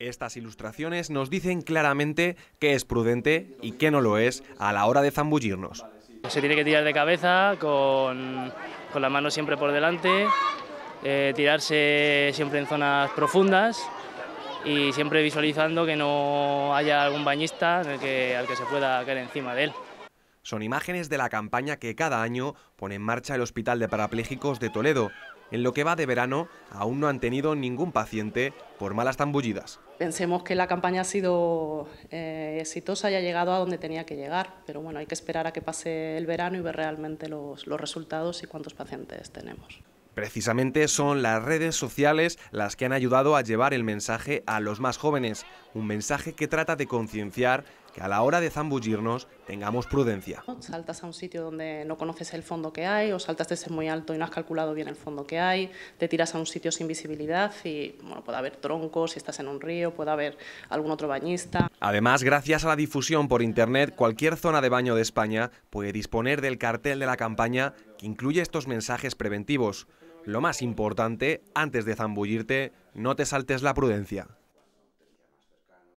Estas ilustraciones nos dicen claramente qué es prudente y qué no lo es a la hora de zambullirnos. Se tiene que tirar de cabeza, con, con manos siempre por delante, eh, tirarse siempre en zonas profundas y siempre visualizando que no haya algún bañista al que se pueda caer encima de él son imágenes de la campaña que cada año pone en marcha el Hospital de Parapléjicos de Toledo. En lo que va de verano, aún no han tenido ningún paciente por malas tambullidas. Pensemos que la campaña ha sido eh, exitosa y ha llegado a donde tenía que llegar, pero bueno, hay que esperar a que pase el verano y ver realmente los, los resultados y cuántos pacientes tenemos. Precisamente son las redes sociales las que han ayudado a llevar el mensaje a los más jóvenes, un mensaje que trata de concienciar que a la hora de zambullirnos tengamos prudencia. Saltas a un sitio donde no conoces el fondo que hay o saltas desde muy alto y no has calculado bien el fondo que hay, te tiras a un sitio sin visibilidad y bueno, puede haber troncos si estás en un río, puede haber algún otro bañista. Además, gracias a la difusión por internet, cualquier zona de baño de España puede disponer del cartel de la campaña que incluye estos mensajes preventivos. Lo más importante, antes de zambullirte, no te saltes la prudencia.